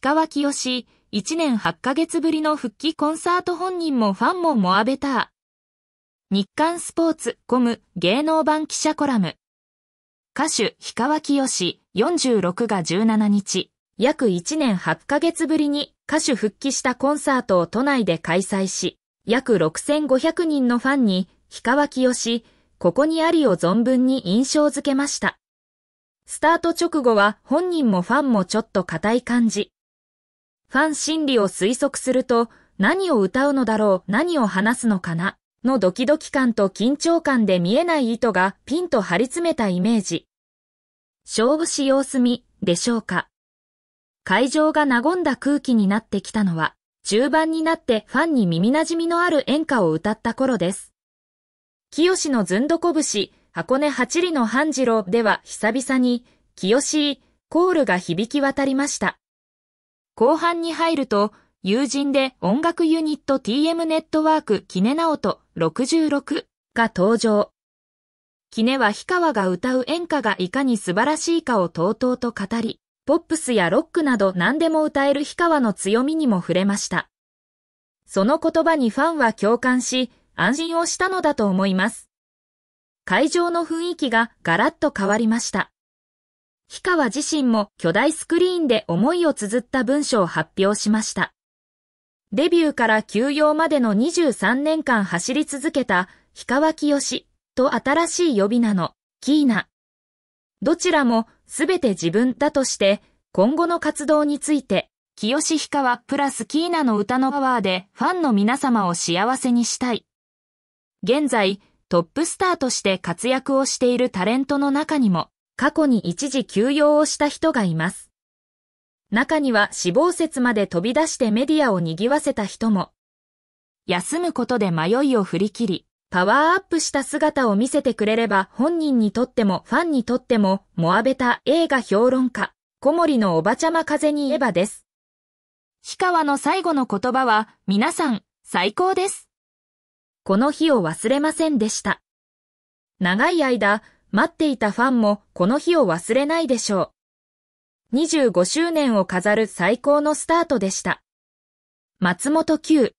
氷川きよし、1年8ヶ月ぶりの復帰コンサート本人もファンもモアベター。日刊スポーツコム芸能版記者コラム。歌手氷川きよし46が17日、約1年8ヶ月ぶりに歌手復帰したコンサートを都内で開催し、約6500人のファンに氷川きよし、ここにありを存分に印象づけました。スタート直後は本人もファンもちょっと硬い感じ。ファン心理を推測すると、何を歌うのだろう、何を話すのかな、のドキドキ感と緊張感で見えない糸がピンと張り詰めたイメージ。勝負し様子見、でしょうか。会場が和んだ空気になってきたのは、中盤になってファンに耳馴染みのある演歌を歌った頃です。清のずんどこぶし、箱根八里の半次郎では久々に、清いコールが響き渡りました。後半に入ると、友人で音楽ユニット TM ネットワークキネナオト66が登場。キネは氷川が歌う演歌がいかに素晴らしいかをとうとうと語り、ポップスやロックなど何でも歌える氷川の強みにも触れました。その言葉にファンは共感し、安心をしたのだと思います。会場の雰囲気がガラッと変わりました。秋川自身も巨大スクリーンで思いを綴った文章を発表しました。デビューから休養までの23年間走り続けた、氷川清と新しい呼び名のキーナ。どちらもすべて自分だとして、今後の活動について、清氷川プラスキーナの歌のパワーでファンの皆様を幸せにしたい。現在、トップスターとして活躍をしているタレントの中にも、過去に一時休養をした人がいます。中には死亡説まで飛び出してメディアを賑わせた人も。休むことで迷いを振り切り、パワーアップした姿を見せてくれれば本人にとってもファンにとっても、モアベタ映画評論家、小森のおばちゃま風に言えばです。氷川の最後の言葉は、皆さん、最高です。この日を忘れませんでした。長い間、待っていたファンもこの日を忘れないでしょう。25周年を飾る最高のスタートでした。松本九